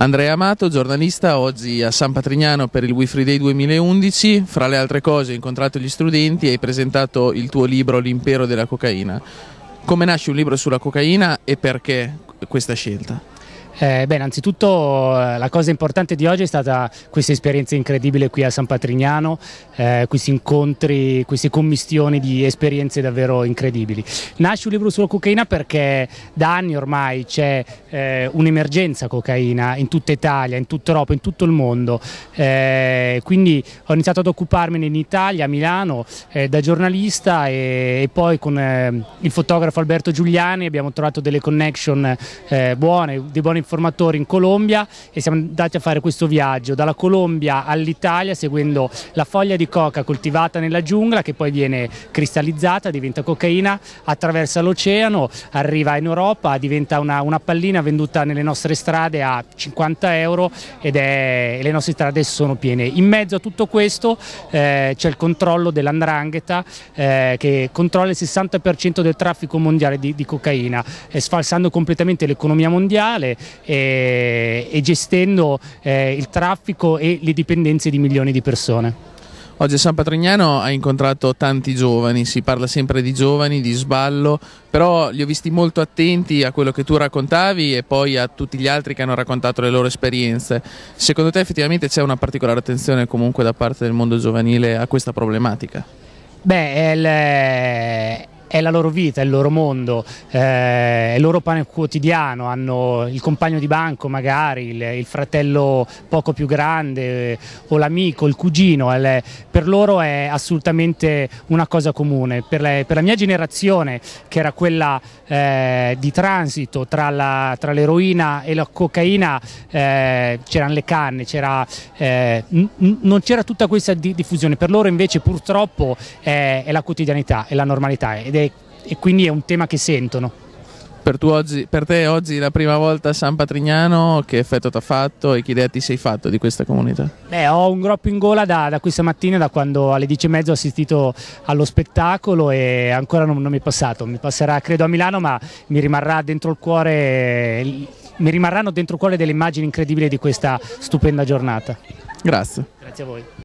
Andrea Amato, giornalista, oggi a San Patrignano per il We Day 2011. Fra le altre cose hai incontrato gli studenti e hai presentato il tuo libro L'impero della cocaina. Come nasce un libro sulla cocaina e perché questa scelta? Eh, beh, innanzitutto eh, la cosa importante di oggi è stata questa esperienza incredibile qui a San Patrignano, eh, questi incontri, queste commistioni di esperienze davvero incredibili. Nasce un libro sulla cocaina perché da anni ormai c'è eh, un'emergenza cocaina in tutta Italia, in tutta Europa, in tutto il mondo. Eh, quindi ho iniziato ad occuparmene in Italia, a Milano, eh, da giornalista e, e poi con il fotografo Alberto Giuliani abbiamo trovato delle connection buone, dei buoni formatori in Colombia e siamo andati a fare questo viaggio dalla Colombia all'Italia seguendo la foglia di coca coltivata nella giungla che poi viene cristallizzata, diventa cocaina, attraversa l'oceano, arriva in Europa, diventa una, una, pallina venduta nelle nostre strade a 50 euro ed è, le nostre strade sono piene. In mezzo a tutto questo eh, c'è il controllo dell'andrangheta eh, che controlla il 60% del traffico mondiale di, di cocaina, eh, sfalsando completamente l'economia mondiale, e, eh, e gestendo eh, il traffico e le dipendenze di milioni di persone. Oggi a San Patrignano ha incontrato tanti giovani, si parla sempre di giovani, di sballo, però li ho visti molto attenti a quello che tu raccontavi e poi a tutti gli altri che hanno raccontato le loro esperienze. Secondo te effettivamente c'è una particolare attenzione comunque da parte del mondo giovanile a questa problematica? Beh, è la loro vita, è il loro mondo, eh, è il loro pane quotidiano, hanno il compagno di banco magari, il, il fratello poco più grande eh, o l'amico, il cugino, eh, per loro è assolutamente una cosa comune. Per, le, per la mia generazione, che era quella eh, di transito tra, l'eroina e la cocaina, eh, c'erano le canne, eh, non c'era tutta questa diffusione, per loro invece purtroppo è, è la quotidianità, è la normalità. Ed ed è, quindi è un tema che sentono. Per, oggi, per te oggi la prima volta a San Patrignano, che effetto ti ha fatto e che idea ti sei fatto di questa comunità? Beh, ho un groppo in gola da, da questa mattina, da quando alle 10.30 ho assistito allo spettacolo e ancora non, non mi è passato, mi passerà credo a Milano ma mi rimarrà dentro il cuore, mi rimarranno dentro il cuore delle immagini incredibili di questa stupenda giornata. Grazie. Grazie a voi.